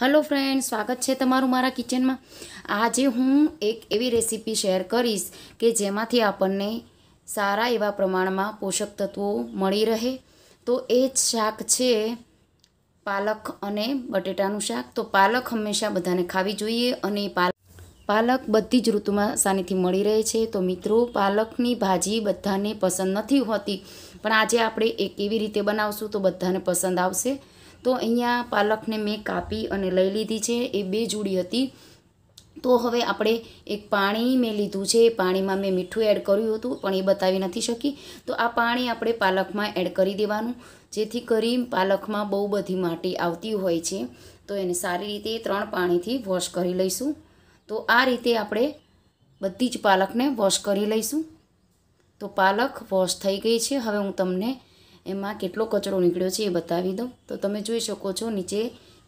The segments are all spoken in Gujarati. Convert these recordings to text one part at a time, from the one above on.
હલો ફ્રેન્ડ સ્વાગત છે તમારું મારા કિચનમાં આજે હું એક એવી રેસીપી શેર કરીશ કે જેમાંથી આપણને સારા એવા પ્રમાણમાં પોષક તત્વો મળી રહે તો એ જ શાક છે પાલક અને બટેટાનું શાક તો પાલક હંમેશા બધાને ખાવી જોઈએ અને પાલક પાલક બધી જ ઋતુમાં સાનીથી મળી રહે છે તો મિત્રો પાલકની ભાજી બધાને પસંદ નથી હોતી પણ આજે આપણે એક એવી રીતે બનાવશું તો બધાને પસંદ આવશે તો અહીંયા પાલકને મેં કાપી અને લઈ લીધી છે એ બે જોડી હતી તો હવે આપણે એક પાણી મેં લીધું છે પાણીમાં મેં મીઠું એડ કર્યું હતું પણ એ બતાવી નથી શકી તો આ પાણી આપણે પાલકમાં એડ કરી દેવાનું જેથી કરી પાલકમાં બહુ બધી માટી આવતી હોય છે તો એને સારી રીતે ત્રણ પાણીથી વોશ કરી લઈશું તો આ રીતે આપણે બધી જ પાલકને વોશ કરી લઈશું તો પાલક વોશ થઈ ગઈ છે હવે હું તમને એમાં કેટલો કચરો નીકળ્યો છે એ બતાવી દઉં તો તમે જોઈ શકો છો નીચે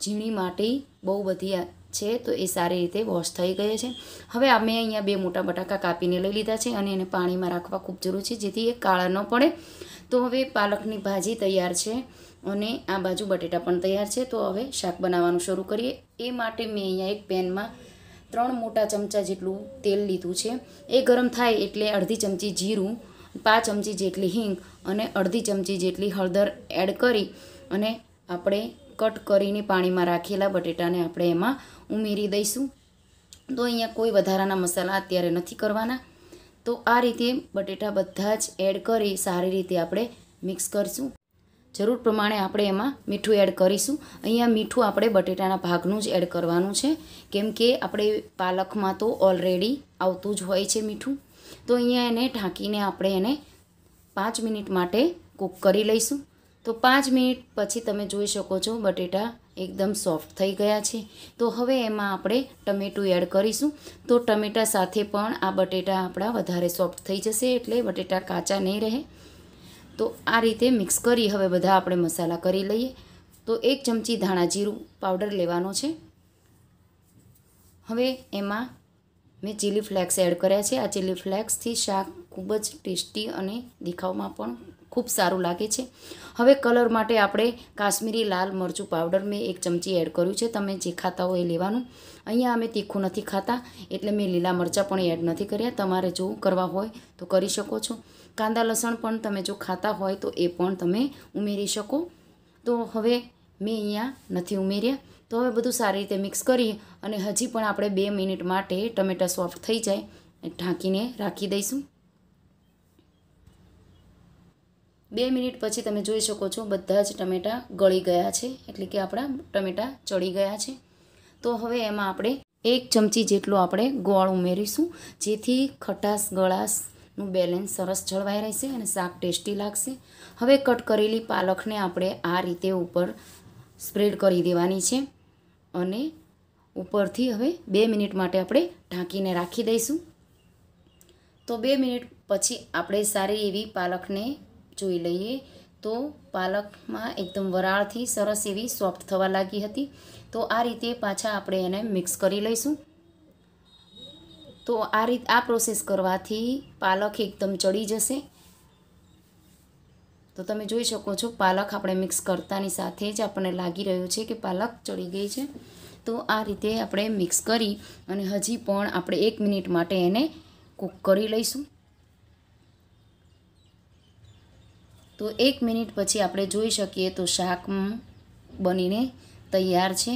ઝીણી માટી બહુ બધી છે તો એ સારી રીતે વોશ થઈ ગઈ છે હવે અમે અહીંયા બે મોટા બટાકા કાપીને લઈ લીધા છે અને એને પાણીમાં રાખવા ખૂબ જરૂર છે જેથી એ કાળા ન પડે તો હવે પાલકની ભાજી તૈયાર છે અને આ બાજુ બટેટા પણ તૈયાર છે તો હવે શાક બનાવવાનું શરૂ કરીએ એ માટે મેં અહીંયા એક પેનમાં ત્રણ મોટા ચમચા જેટલું તેલ લીધું છે એ ગરમ થાય એટલે અડધી ચમચી જીરું પાંચ ચમચી જેટલી હિંગ અને અડધી ચમચી જેટલી હળદર એડ કરી અને આપણે કટ કરીને પાણીમાં રાખેલા બટેટાને આપણે એમાં ઉમેરી દઈશું તો અહીંયા કોઈ વધારાના મસાલા અત્યારે નથી કરવાના તો આ રીતે બટેટા બધા જ એડ કરી સારી રીતે આપણે મિક્સ કરીશું જરૂર પ્રમાણે આપણે એમાં મીઠું એડ કરીશું અહીંયા મીઠું આપણે બટેટાના ભાગનું જ એડ કરવાનું છે કેમ કે આપણે પાલકમાં તો ઓલરેડી આવતું જ હોય છે મીઠું તો અહીંયા એને ઢાંકીને આપણે એને પાંચ મિનિટ માટે કૂક કરી લઈશું તો પાંચ મિનિટ પછી તમે જોઈ શકો છો બટેટા એકદમ સોફ્ટ થઈ ગયા છે તો હવે એમાં આપણે ટમેટું એડ કરીશું તો ટમેટા સાથે પણ આ બટેટા આપણા વધારે સોફ્ટ થઈ જશે એટલે બટેટા કાચા નહીં રહે તો આ રીતે મિક્સ કરી હવે બધા આપણે મસાલા કરી લઈએ તો એક ચમચી ધાણા જીરું પાવડર લેવાનો છે હવે એમાં મેં ચીલી ફ્લેક્સ એડ કર્યા છે આ ચીલી ફ્લેક્સથી શાક ખૂબ જ ટેસ્ટી અને દેખાવમાં પણ ખૂબ સારું લાગે છે હવે કલર માટે આપણે કાશ્મીરી લાલ મરચું પાવડર મેં એક ચમચી એડ કર્યું છે તમે જે ખાતા હોય એ લેવાનું અહીંયા અમે તીખું નથી ખાતા એટલે મેં લીલા મરચાં પણ એડ નથી કર્યા તમારે જો કરવા હોય તો કરી શકો છો કાંદા લસણ પણ તમે જો ખાતા હોય તો એ પણ તમે ઉમેરી શકો તો હવે મેં અહીંયા નથી ઉમેર્યા તો હવે બધું સારી રીતે મિક્સ કરી અને હજી પણ આપણે બે મિનિટ માટે ટમેટા સોફ્ટ થઈ જાય ઢાંકીને રાખી દઈશું બે મિનિટ પછી તમે જોઈ શકો છો બધા જ ટમેટાં ગળી ગયા છે એટલે કે આપણા ટમેટાં ચડી ગયા છે તો હવે એમાં આપણે એક ચમચી જેટલું આપણે ગોળ ઉમેરીશું જેથી ખટાશ ગળાશનું બેલેન્સ સરસ જળવાઈ રહેશે અને શાક ટેસ્ટી લાગશે હવે કટ કરેલી પાલખને આપણે આ રીતે ઉપર સ્પ્રેડ કરી દેવાની છે અને ઉપરથી હવે બે મિનિટ માટે આપણે ઢાંકીને રાખી દઈશું તો બે મિનિટ પછી આપણે સારી એવી પાલકને જોઈ લઈએ તો પાલકમાં એકદમ વરાળથી સરસ એવી સોફ્ટ થવા લાગી હતી તો આ રીતે પાછા આપણે એને મિક્સ કરી લઈશું તો આ રીત આ પ્રોસેસ કરવાથી પાલક એકદમ ચડી જશે તો તમે જોઈ શકો છો પાલક આપણે મિક્સ કરતાની સાથે જ આપણને લાગી રહ્યું છે કે પાલક ચડી ગઈ છે તો આ રીતે આપણે મિક્સ કરી અને હજી પણ આપણે એક મિનિટ માટે એને કૂક કરી લઈશું તો એક મિનિટ પછી આપણે જોઈ શકીએ તો શાક બનીને તૈયાર છે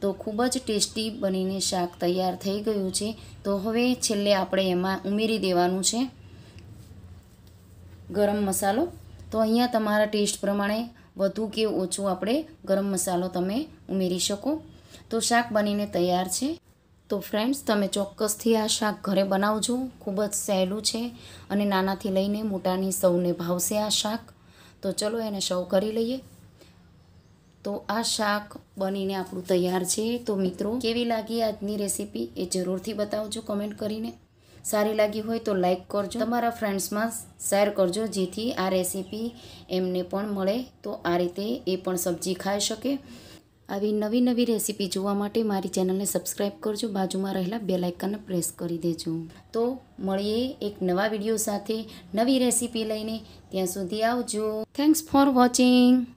તો ખૂબ જ ટેસ્ટી બનીને શાક તૈયાર થઈ ગયું છે તો હવે છેલ્લે આપણે એમાં ઉમેરી દેવાનું છે ગરમ મસાલો તો અહીંયા તમારા ટેસ્ટ પ્રમાણે વધુ કે ઓછું આપણે ગરમ મસાલો તમે ઉમેરી શકો તો શાક બનીને તૈયાર છે તો ફ્રેન્ડ્સ તમે ચોક્કસથી આ શાક ઘરે બનાવજો ખૂબ જ સહેલું છે અને નાનાથી લઈને મોટાની સૌને ભાવશે આ શાક તો ચલો એને સૌ કરી લઈએ તો આ શાક બનીને આપણું તૈયાર છે તો મિત્રો કેવી લાગી આજની રેસીપી એ જરૂરથી બતાવજો કમેન્ટ કરીને સારી લાગી હોય તો લાઇક કરજો તમારા ફ્રેન્ડ્સમાં શેર કરજો જેથી આ રેસીપી એમને પણ મળે તો આ રીતે એ પણ સબ્જી ખાઈ શકે આવી નવી નવી રેસીપી જોવા માટે મારી ચેનલને સબસ્ક્રાઈબ કરજો બાજુમાં રહેલા બે લાઇકનને પ્રેસ કરી દેજો તો મળીએ એક નવા વિડીયો સાથે નવી રેસીપી લઈને ત્યાં સુધી આવજો થેન્ક્સ ફોર વોચિંગ